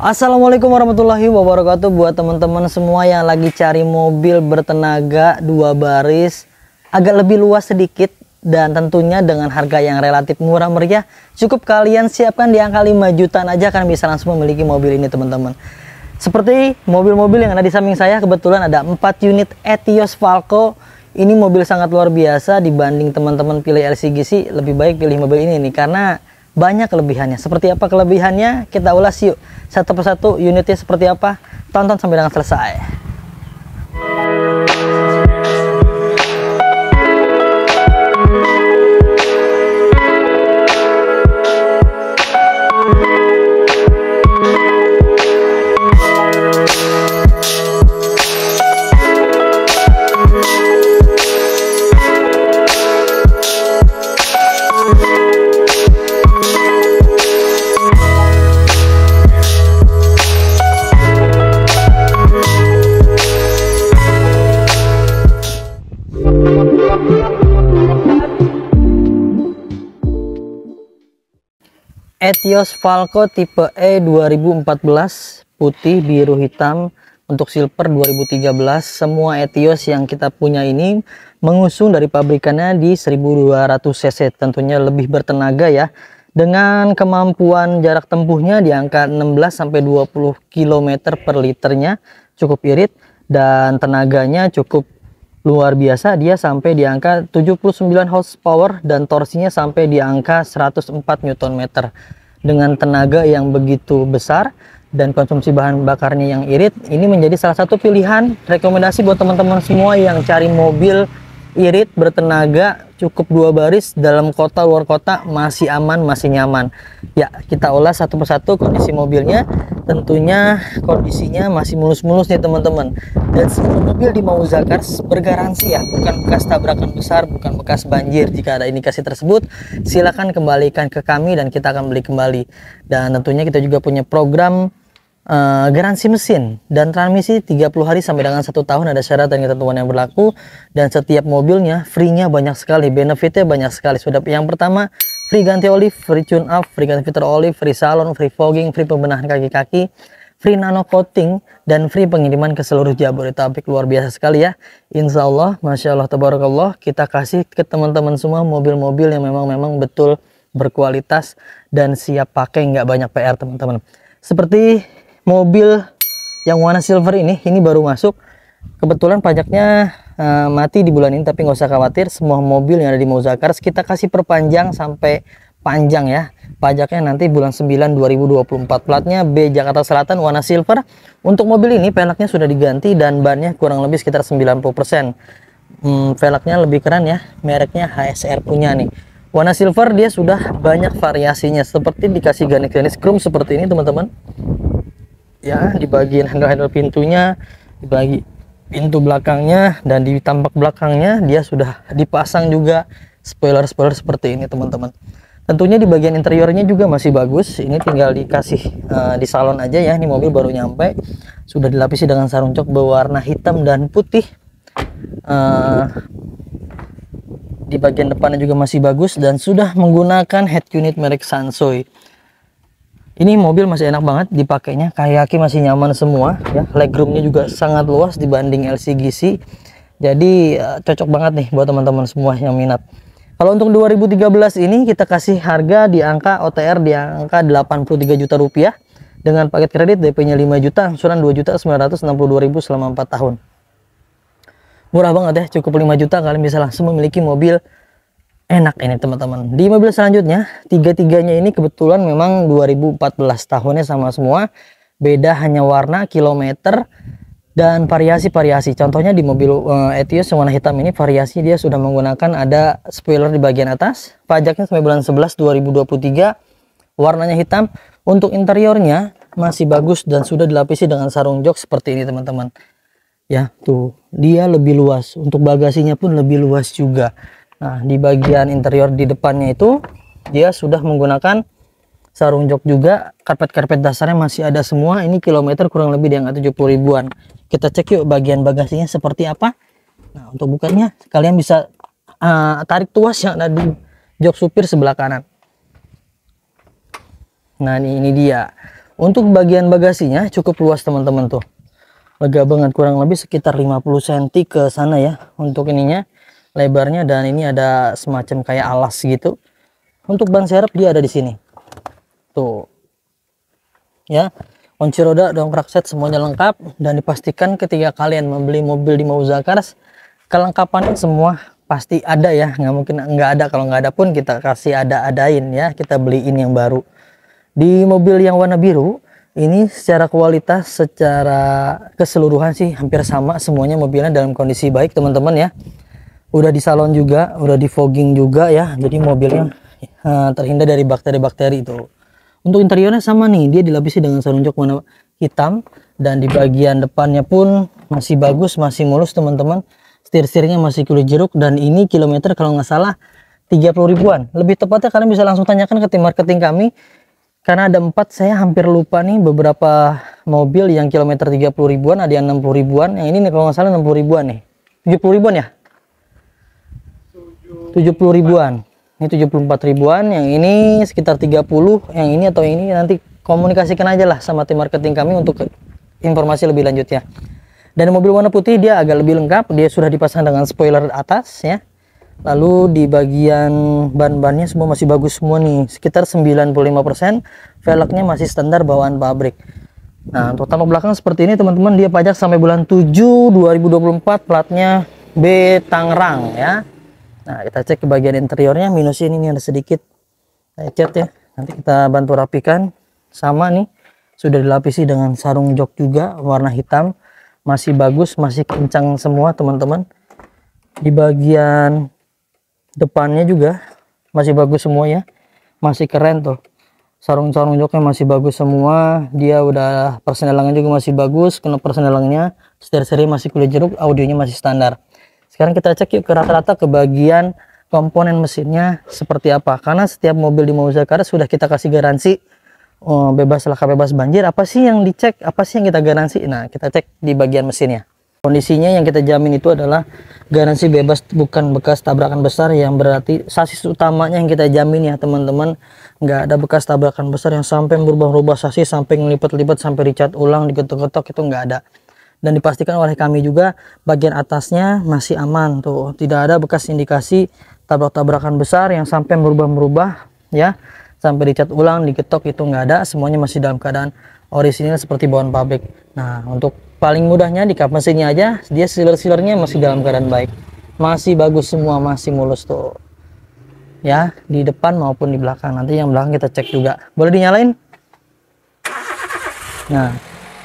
Assalamualaikum warahmatullahi wabarakatuh buat teman-teman semua yang lagi cari mobil bertenaga dua baris agak lebih luas sedikit dan tentunya dengan harga yang relatif murah meriah cukup kalian siapkan di angka 5 jutaan aja akan bisa langsung memiliki mobil ini teman-teman seperti mobil-mobil yang ada di samping saya kebetulan ada 4 unit Etios Falco ini mobil sangat luar biasa dibanding teman-teman pilih LCGC lebih baik pilih mobil ini nih karena banyak kelebihannya. Seperti apa kelebihannya? Kita ulas yuk. Satu persatu unitnya seperti apa? Tonton sampai dengan selesai. Etios Falco tipe E 2014 putih biru hitam untuk silver 2013 semua Etios yang kita punya ini mengusung dari pabrikannya di 1200 cc tentunya lebih bertenaga ya dengan kemampuan jarak tempuhnya di angka 16 sampai 20 km per liternya cukup irit dan tenaganya cukup luar biasa dia sampai di angka 79 horsepower dan torsinya sampai di angka 104 Nm dengan tenaga yang begitu besar dan konsumsi bahan bakarnya yang irit ini menjadi salah satu pilihan rekomendasi buat teman-teman semua yang cari mobil irit bertenaga cukup dua baris dalam kota luar kota masih aman masih nyaman ya kita olah satu persatu kondisi mobilnya tentunya kondisinya masih mulus-mulus nih teman-teman dan semua mobil di Mauzakars bergaransi ya bukan bekas tabrakan besar bukan bekas banjir jika ada indikasi tersebut silahkan kembalikan ke kami dan kita akan beli kembali dan tentunya kita juga punya program uh, garansi mesin dan transmisi 30 hari sampai dengan satu tahun ada syarat dan ketentuan yang berlaku dan setiap mobilnya free-nya banyak sekali benefitnya banyak sekali sudah yang pertama free ganti oli, free tune up, free ganti filter oli, free salon, free fogging, free pembenahan kaki-kaki, free nano coating, dan free pengiriman ke seluruh Jabodetabek. Luar biasa sekali ya. Insya Allah, Masya Allah, Tabarakallah, kita kasih ke teman-teman semua mobil-mobil yang memang-memang betul berkualitas dan siap pakai nggak banyak PR teman-teman. Seperti mobil yang warna silver ini, ini baru masuk. Kebetulan pajaknya uh, mati di bulan ini tapi nggak usah khawatir semua mobil yang ada di Mozakars kita kasih perpanjang sampai panjang ya pajaknya nanti bulan 9 2024 platnya B Jakarta Selatan warna silver untuk mobil ini pelaknya sudah diganti dan bannya kurang lebih sekitar 90% hmm, pelaknya lebih keren ya mereknya HSR punya nih warna silver dia sudah banyak variasinya seperti dikasih ganis-ganis chrome seperti ini teman-teman ya di bagian handle-handle pintunya dibagi pintu belakangnya dan di tampak belakangnya dia sudah dipasang juga spoiler-spoiler seperti ini teman-teman tentunya di bagian interiornya juga masih bagus ini tinggal dikasih uh, di salon aja ya ini mobil baru nyampe sudah dilapisi dengan sarung cok berwarna hitam dan putih uh, di bagian depannya juga masih bagus dan sudah menggunakan head unit merek Sansui ini mobil masih enak banget dipakainya kayaki masih nyaman semua ya legroomnya juga sangat luas dibanding LCGC jadi eh, cocok banget nih buat teman-teman semua yang minat kalau untuk 2013 ini kita kasih harga di angka OTR di angka 83 juta rupiah dengan paket kredit DP-nya 5 juta angsuran 2 juta 962000 selama 4 tahun murah banget ya cukup 5 juta kalian bisa langsung memiliki mobil enak ini teman-teman di mobil selanjutnya tiga-tiganya ini kebetulan memang 2014 tahunnya sama semua beda hanya warna kilometer dan variasi-variasi contohnya di mobil uh, Etios yang warna hitam ini variasi dia sudah menggunakan ada spoiler di bagian atas pajaknya sampai bulan 11 2023 warnanya hitam untuk interiornya masih bagus dan sudah dilapisi dengan sarung jok seperti ini teman-teman ya tuh dia lebih luas untuk bagasinya pun lebih luas juga Nah, di bagian interior di depannya itu dia sudah menggunakan sarung jok juga. Karpet-karpet dasarnya masih ada semua. Ini kilometer kurang lebih di angka 70 ribuan. Kita cek yuk bagian bagasinya seperti apa. Nah, untuk bukannya kalian bisa uh, tarik tuas yang ada di jok supir sebelah kanan. Nah, ini, ini dia. Untuk bagian bagasinya cukup luas teman-teman tuh. Lega banget kurang lebih sekitar 50 cm ke sana ya untuk ininya lebarnya dan ini ada semacam kayak alas gitu untuk ban serep dia ada di sini tuh ya kunci roda dongkrak set semuanya lengkap dan dipastikan ketika kalian membeli mobil di Mauzakars kelengkapan semua pasti ada ya nggak mungkin nggak ada kalau nggak ada pun kita kasih ada adain ya kita beliin yang baru di mobil yang warna biru ini secara kualitas secara keseluruhan sih hampir sama semuanya mobilnya dalam kondisi baik teman-teman ya udah di salon juga, udah di fogging juga ya. Jadi mobilnya uh, terhindar dari bakteri-bakteri itu. Untuk interiornya sama nih, dia dilapisi dengan jok warna hitam dan di bagian depannya pun masih bagus, masih mulus teman-teman. Setir-setirnya masih kulit jeruk dan ini kilometer kalau nggak salah 30 ribuan. Lebih tepatnya kalian bisa langsung tanyakan ke tim marketing kami karena ada empat saya hampir lupa nih beberapa mobil yang kilometer 30 ribuan ada yang 60 ribuan yang ini nih kalau nggak salah 60 ribuan nih 70 ribuan ya 70 ribuan ini 74 ribuan yang ini sekitar 30 yang ini atau ini nanti komunikasikan aja lah sama tim marketing kami untuk informasi lebih lanjut ya. dan mobil warna putih dia agak lebih lengkap dia sudah dipasang dengan spoiler atas ya lalu di bagian ban-bannya semua masih bagus semua nih sekitar 95% velgnya masih standar bawaan pabrik nah untuk tampak belakang seperti ini teman-teman dia pajak sampai bulan 7 2024 platnya B Tangerang ya Nah, kita cek ke bagian interiornya, minus ini, ini ada sedikit cat ya. Nanti kita bantu rapikan. Sama nih, sudah dilapisi dengan sarung jok juga, warna hitam. Masih bagus, masih kencang semua teman-teman. Di bagian depannya juga masih bagus semua ya. Masih keren tuh. Sarung-sarung joknya masih bagus semua. Dia udah persenelangnya juga masih bagus. Kena persenelangnya, setir seri masih kulit jeruk, audionya masih standar. Sekarang kita cek yuk ke rata-rata ke bagian komponen mesinnya seperti apa. Karena setiap mobil di Mauzakara sudah kita kasih garansi oh, bebas laka bebas banjir. Apa sih yang dicek? Apa sih yang kita garansi? Nah, kita cek di bagian mesinnya. Kondisinya yang kita jamin itu adalah garansi bebas bukan bekas tabrakan besar yang berarti sasis utamanya yang kita jamin ya teman-teman nggak ada bekas tabrakan besar yang sampai berubah-ubah sasis sampai ngelipat-lipat sampai dicat ulang digetok-getok itu nggak ada dan dipastikan oleh kami juga bagian atasnya masih aman tuh tidak ada bekas indikasi tabrak-tabrakan besar yang sampai merubah-merubah ya sampai dicat ulang diketok itu nggak ada semuanya masih dalam keadaan orisinil seperti bahan pabrik nah untuk paling mudahnya di kap mesinnya aja dia sealer-sealernya masih dalam keadaan baik masih bagus semua masih mulus tuh ya di depan maupun di belakang nanti yang belakang kita cek juga boleh dinyalain nah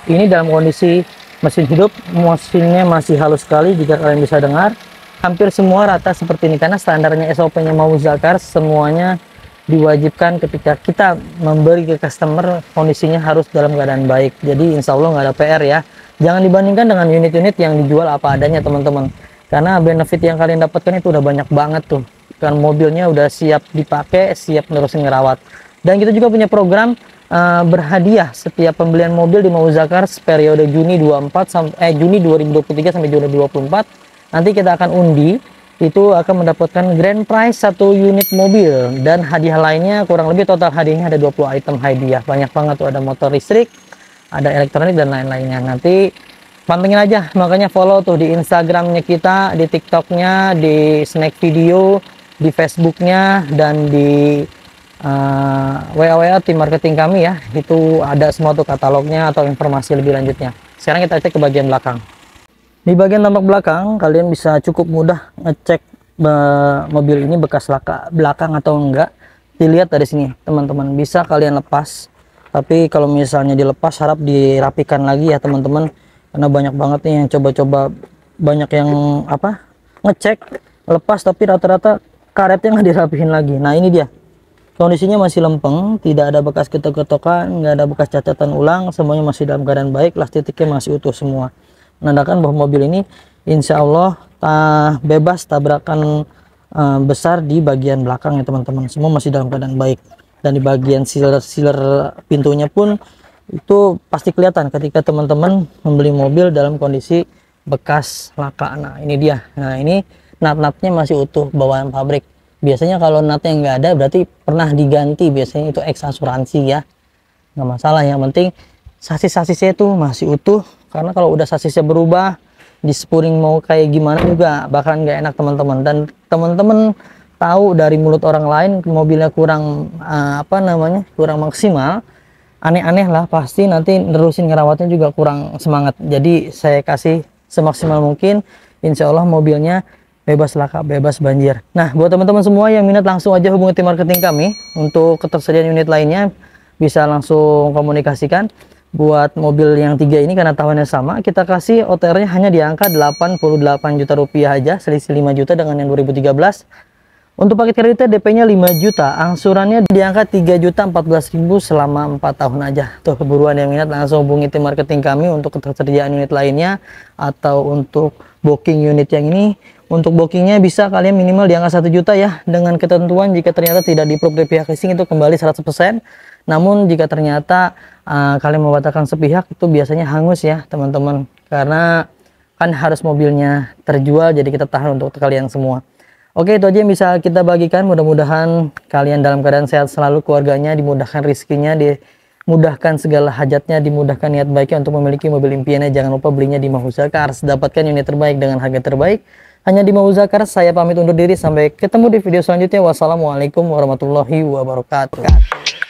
ini dalam kondisi mesin hidup mesinnya masih halus sekali jika kalian bisa dengar hampir semua rata seperti ini karena standarnya SOP-nya mau zakar semuanya diwajibkan ketika kita memberi ke customer kondisinya harus dalam keadaan baik jadi insya Allah nggak ada PR ya jangan dibandingkan dengan unit-unit yang dijual apa adanya teman-teman karena benefit yang kalian dapatkan itu udah banyak banget tuh kan mobilnya udah siap dipakai siap nerusin ngerawat dan kita juga punya program Eh, berhadiah setiap pembelian mobil di Mauzakars periode Juni 24 sampai eh Juni 2023 sampai Juni 2024. Nanti kita akan undi itu akan mendapatkan grand prize satu unit mobil dan hadiah lainnya kurang lebih total hadiahnya ada 20 item hadiah. Banyak banget tuh ada motor listrik, ada elektronik dan lain-lainnya. Nanti pantengin aja makanya follow tuh di Instagramnya kita di TikToknya di snack video di Facebooknya dan di uh, eh, WA-WA tim marketing kami ya itu ada semua tuh katalognya atau informasi lebih lanjutnya sekarang kita cek ke bagian belakang di bagian tampak belakang kalian bisa cukup mudah ngecek mobil ini bekas laka, belakang atau enggak dilihat dari sini teman-teman bisa kalian lepas tapi kalau misalnya dilepas harap dirapikan lagi ya teman-teman karena banyak banget nih yang coba-coba banyak yang apa ngecek lepas tapi rata-rata karetnya nggak dirapihin lagi nah ini dia Kondisinya masih lempeng, tidak ada bekas ketok-ketokan, nggak ada bekas catatan ulang, semuanya masih dalam keadaan baik, lah. Titiknya masih utuh semua. Menandakan bahwa mobil ini insya Allah ta bebas tabrakan uh, besar di bagian belakang ya teman-teman. Semua masih dalam keadaan baik. Dan di bagian siler-siler pintunya pun itu pasti kelihatan ketika teman-teman membeli mobil dalam kondisi bekas laka. Nah ini dia. Nah ini nat-natnya masih utuh bawaan pabrik biasanya kalau yang nggak ada berarti pernah diganti biasanya itu ex asuransi ya nggak masalah yang penting sasis-sasisnya itu masih utuh karena kalau udah sasisnya berubah di spuring mau kayak gimana juga bahkan nggak enak teman-teman dan teman-teman tahu dari mulut orang lain mobilnya kurang eh, apa namanya kurang maksimal aneh-aneh lah pasti nanti nerusin ngerawatnya juga kurang semangat jadi saya kasih semaksimal mungkin insya Allah mobilnya bebas laka, bebas banjir. Nah, buat teman-teman semua yang minat langsung aja hubungi tim marketing kami untuk ketersediaan unit lainnya bisa langsung komunikasikan. Buat mobil yang tiga ini karena tahunnya sama, kita kasih OTR-nya hanya di angka 88 juta rupiah aja, selisih 5 juta dengan yang 2013. Untuk paket kreditnya DP-nya 5 juta, angsurannya diangkat tiga 3 juta 14 ribu selama 4 tahun aja. Tuh keburuan yang minat langsung hubungi tim marketing kami untuk ketersediaan unit lainnya atau untuk booking unit yang ini. Untuk bookingnya bisa kalian minimal diangkat angka 1 juta ya dengan ketentuan jika ternyata tidak di dari pihak leasing itu kembali 100%. Namun jika ternyata uh, kalian membatalkan sepihak itu biasanya hangus ya teman-teman karena kan harus mobilnya terjual jadi kita tahan untuk kalian semua. Oke itu aja yang bisa kita bagikan. Mudah-mudahan kalian dalam keadaan sehat selalu, keluarganya dimudahkan rizkinya, dimudahkan segala hajatnya, dimudahkan niat baiknya untuk memiliki mobil impiannya. Jangan lupa belinya di Mahuza Cars. Dapatkan unit terbaik dengan harga terbaik. Hanya di Mahuza Cars, saya pamit undur diri. Sampai ketemu di video selanjutnya. Wassalamualaikum warahmatullahi wabarakatuh.